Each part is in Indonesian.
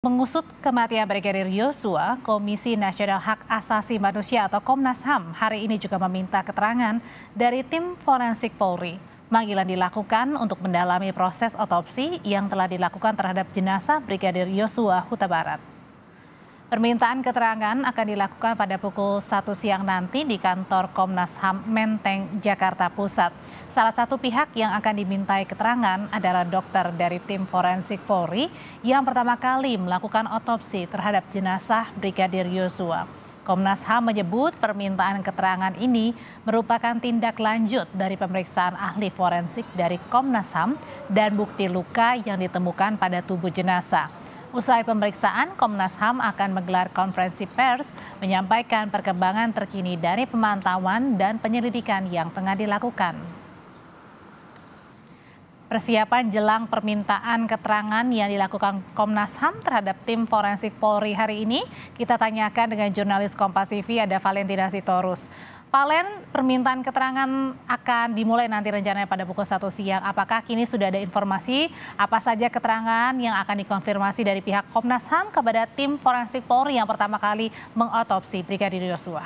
Mengusut kematian Brigadir Yosua, Komisi Nasional Hak Asasi Manusia atau Komnas HAM hari ini juga meminta keterangan dari tim forensik Polri. Panggilan dilakukan untuk mendalami proses otopsi yang telah dilakukan terhadap jenazah Brigadir Yosua Huta Barat. Permintaan keterangan akan dilakukan pada pukul 1 siang nanti di kantor Komnas HAM Menteng, Jakarta Pusat. Salah satu pihak yang akan dimintai keterangan adalah dokter dari tim forensik Polri yang pertama kali melakukan otopsi terhadap jenazah Brigadir Yosua. Komnas HAM menyebut permintaan keterangan ini merupakan tindak lanjut dari pemeriksaan ahli forensik dari Komnas HAM dan bukti luka yang ditemukan pada tubuh jenazah. Usai pemeriksaan, Komnas HAM akan menggelar konferensi pers menyampaikan perkembangan terkini dari pemantauan dan penyelidikan yang tengah dilakukan. Persiapan jelang permintaan keterangan yang dilakukan Komnas HAM terhadap tim forensik Polri hari ini, kita tanyakan dengan jurnalis Kompas TV ada Valentina Sitorus. Pak Len, permintaan keterangan akan dimulai nanti rencananya pada pukul 1 siang. Apakah kini sudah ada informasi apa saja keterangan yang akan dikonfirmasi dari pihak Komnas HAM kepada tim forensik Polri yang pertama kali mengotopsi Brigadir Yosua?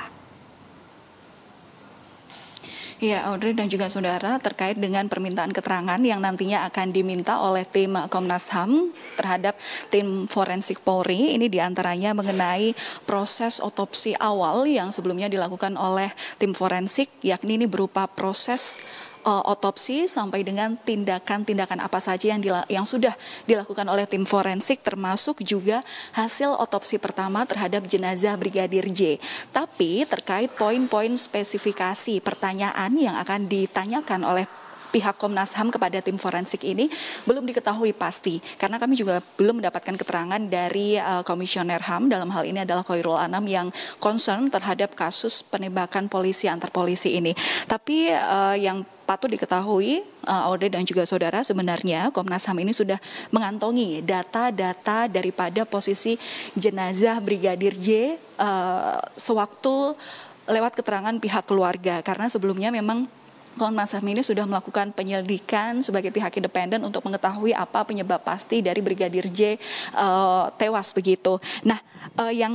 Ya Audrey dan juga saudara terkait dengan permintaan keterangan yang nantinya akan diminta oleh tim Komnas HAM terhadap tim forensik Polri. Ini diantaranya mengenai proses otopsi awal yang sebelumnya dilakukan oleh tim forensik, yakni ini berupa proses uh, otopsi sampai dengan tindakan-tindakan apa saja yang yang sudah dilakukan oleh tim forensik termasuk juga hasil otopsi pertama terhadap jenazah Brigadir J. Tapi terkait poin-poin spesifikasi pertanyaan yang akan ditanyakan oleh pihak Komnas HAM kepada tim forensik ini belum diketahui pasti karena kami juga belum mendapatkan keterangan dari uh, komisioner HAM dalam hal ini adalah Koirul Anam yang concern terhadap kasus penembakan polisi antar polisi ini. Tapi uh, yang patut diketahui uh, eh, Ode dan juga saudara sebenarnya Komnas HAM ini sudah mengantongi data-data daripada posisi jenazah Brigadir J uh, sewaktu lewat keterangan pihak keluarga karena sebelumnya memang Komnas HAM ini sudah melakukan penyelidikan sebagai pihak independen untuk mengetahui apa penyebab pasti dari Brigadir J uh, tewas begitu. Nah, uh, yang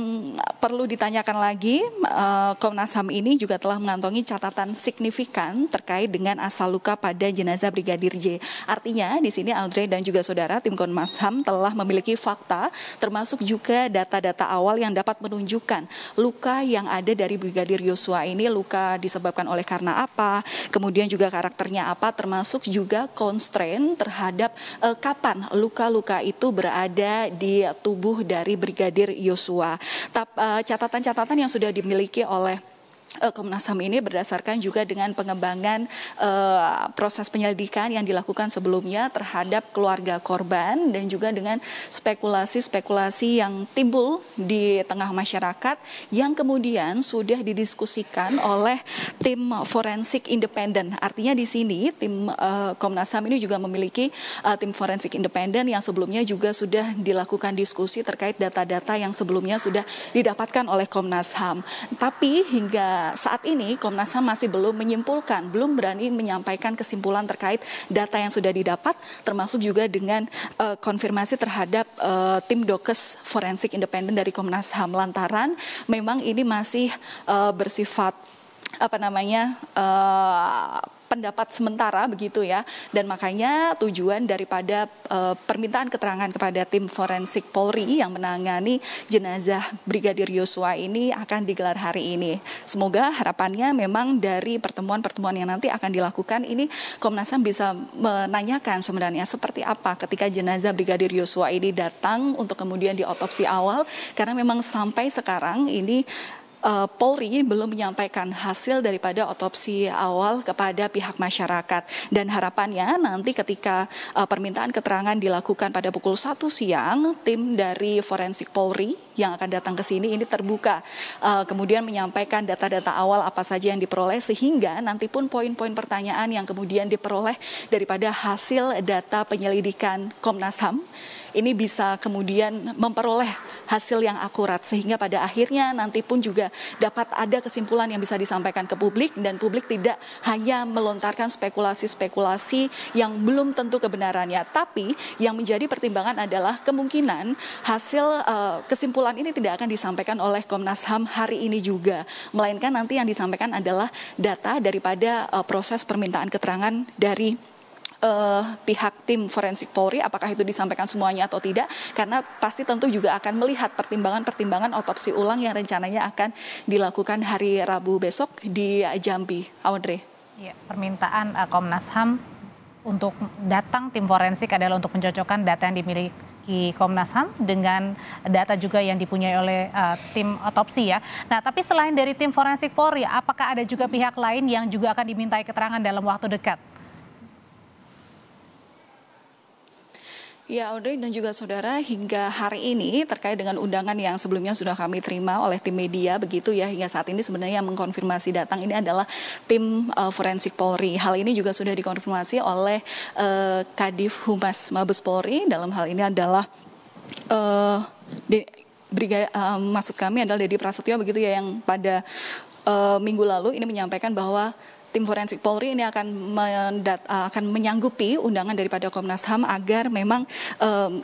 perlu ditanyakan lagi, uh, Komnas HAM ini juga telah mengantongi catatan signifikan terkait dengan asal luka pada jenazah Brigadir J. Artinya, di sini Audrey dan juga saudara tim Komnas HAM telah memiliki fakta, termasuk juga data-data awal yang dapat menunjukkan luka yang ada dari Brigadir Yosua ini luka disebabkan oleh karena apa, kemudian kemudian juga karakternya apa, termasuk juga constraint terhadap uh, kapan luka-luka itu berada di tubuh dari Brigadir Yosua. Eh, catatan-catatan yang sudah dimiliki oleh Eh, Komnas HAM ini berdasarkan juga dengan pengembangan uh, proses penyelidikan yang dilakukan sebelumnya terhadap keluarga korban dan juga dengan spekulasi-spekulasi yang timbul di tengah masyarakat yang kemudian sudah didiskusikan oleh tim forensik independen. Artinya di sini tim uh, Komnas HAM ini juga memiliki uh, tim forensik independen yang sebelumnya juga sudah dilakukan diskusi terkait data-data yang sebelumnya sudah didapatkan oleh Komnas HAM. Tapi hingga Eh, saat ini Komnas HAM masih belum menyimpulkan, belum berani menyampaikan kesimpulan terkait data yang sudah didapat, termasuk juga dengan uh, konfirmasi terhadap uh, tim dokes forensik independen dari Komnas HAM lantaran memang ini masih uh, bersifat apa namanya uh, pendapat sementara begitu ya. Dan makanya tujuan daripada uh, permintaan keterangan kepada tim forensik Polri yang menangani jenazah Brigadir Yosua ini akan digelar hari ini. Semoga harapannya memang dari pertemuan-pertemuan yang nanti akan dilakukan ini Komnas HAM bisa menanyakan sebenarnya seperti apa ketika jenazah Brigadir Yosua ini datang untuk kemudian diotopsi awal karena memang sampai sekarang ini uh, Polri belum menyampaikan hasil daripada otopsi awal kepada pihak masyarakat dan harapannya nanti ketika uh, permintaan keterangan dilakukan pada pukul 1 siang tim dari forensik Polri yang akan datang ke sini ini terbuka uh, kemudian menyampaikan data-data awal apa saja yang diperoleh sehingga nanti pun poin-poin pertanyaan yang kemudian diperoleh daripada hasil data penyelidikan Komnas HAM ini bisa kemudian memperoleh hasil yang akurat sehingga pada akhirnya nanti pun juga dapat ada kesimpulan yang bisa disampaikan ke publik dan publik tidak hanya melontarkan spekulasi-spekulasi yang belum tentu kebenarannya tapi yang menjadi pertimbangan adalah kemungkinan hasil uh, kesimpulan ini tidak akan disampaikan oleh Komnas HAM hari ini juga melainkan nanti yang disampaikan adalah data daripada uh, proses permintaan keterangan dari eh, pihak tim forensik Polri apakah itu disampaikan semuanya atau tidak karena pasti tentu juga akan melihat pertimbangan-pertimbangan otopsi ulang yang rencananya akan dilakukan hari Rabu besok di Jambi. Audrey. Ya, permintaan eh, Komnas HAM untuk datang tim forensik adalah untuk mencocokkan data yang dimiliki di Komnas HAM dengan data juga yang dipunyai oleh uh, tim otopsi ya. Nah, tapi selain dari tim forensik Polri, apakah ada juga pihak lain yang juga akan dimintai keterangan dalam waktu dekat? Ya Audrey dan juga saudara hingga hari ini terkait dengan undangan yang sebelumnya sudah kami terima oleh tim media begitu ya hingga saat ini sebenarnya yang mengkonfirmasi datang ini adalah tim uh, forensik Polri. Hal ini juga sudah dikonfirmasi oleh uh, Kadif Humas Mabes Polri dalam hal ini adalah uh, di, Briga, uh, maksud kami adalah Deddy Prasetyo begitu ya yang pada uh, minggu lalu ini menyampaikan bahwa tim forensik Polri ini akan mendat, akan menyanggupi undangan daripada Komnas HAM agar memang um,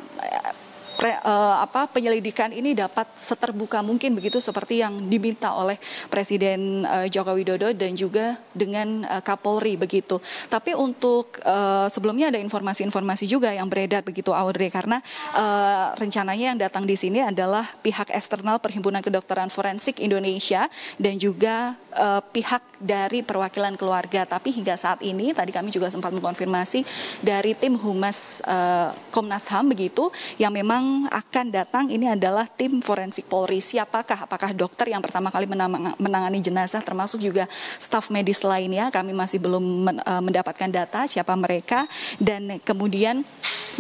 pre, uh, eh, apa penyelidikan ini dapat seterbuka mungkin begitu seperti yang diminta oleh Presiden uh, Joko Widodo dan juga dengan uh, Kapolri begitu. Tapi untuk uh, sebelumnya ada informasi-informasi juga yang beredar begitu Audrey karena uh, rencananya yang datang di sini adalah pihak eksternal Perhimpunan Kedokteran Forensik Indonesia dan juga uh, pihak dari perwakilan keluarga. Tapi hingga saat ini tadi kami juga sempat mengkonfirmasi dari tim humas uh, Komnas HAM begitu yang memang yang akan datang ini adalah tim forensik Polri. Siapakah? Apakah dokter yang pertama kali menangani jenazah termasuk juga staf medis lainnya? Kami masih belum eh, mendapatkan data siapa mereka dan kemudian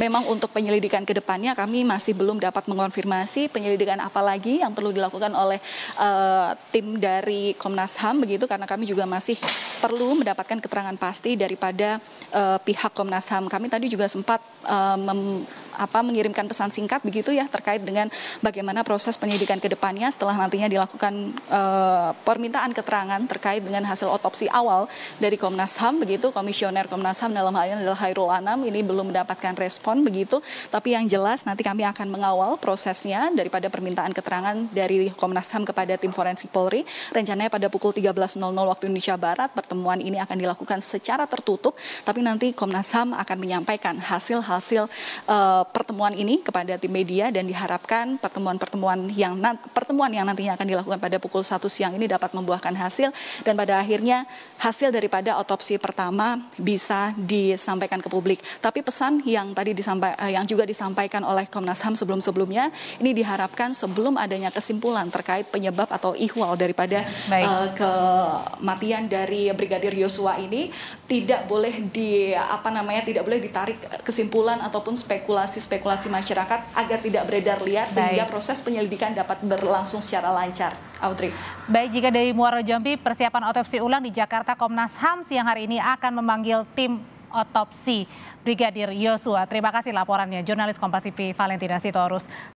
memang untuk penyelidikan ke depannya kami masih belum dapat mengonfirmasi penyelidikan apa lagi yang perlu dilakukan oleh uh, tim dari Komnas HAM begitu karena kami juga masih perlu mendapatkan keterangan pasti daripada uh, pihak Komnas HAM. Kami tadi juga sempat uh, mem, apa mengirimkan pesan singkat begitu ya terkait dengan bagaimana proses penyelidikan ke depannya setelah nantinya dilakukan uh, permintaan keterangan terkait dengan hasil otopsi awal dari Komnas HAM begitu komisioner Komnas HAM dalam hal ini adalah Hairul Anam ini belum mendapatkan respon respon begitu. Tapi yang jelas nanti kami akan mengawal prosesnya daripada permintaan keterangan dari Komnas HAM kepada tim forensik Polri. Rencananya pada pukul 13.00 waktu Indonesia Barat pertemuan ini akan dilakukan secara tertutup. Tapi nanti Komnas HAM akan menyampaikan hasil-hasil uh, pertemuan ini kepada tim media dan diharapkan pertemuan-pertemuan yang pertemuan yang nantinya akan dilakukan pada pukul 1 siang ini dapat membuahkan hasil dan pada akhirnya hasil daripada otopsi pertama bisa disampaikan ke publik. Tapi pesan yang tadi disampa, eh, yang juga disampaikan oleh Komnas HAM sebelum-sebelumnya ini diharapkan sebelum adanya kesimpulan terkait penyebab atau ihwal daripada ya, uh, kematian dari Brigadir Yosua ini tidak boleh di apa namanya tidak boleh ditarik kesimpulan ataupun spekulasi-spekulasi masyarakat agar tidak beredar liar Baik. sehingga proses penyelidikan dapat berlangsung secara lancar. Audrey. Baik, jika dari Muara Jambi persiapan otopsi ulang di Jakarta Komnas HAM siang hari ini akan memanggil tim otopsi Brigadir Yosua. Terima kasih laporannya jurnalis Kompas TV Valentina Sitorus.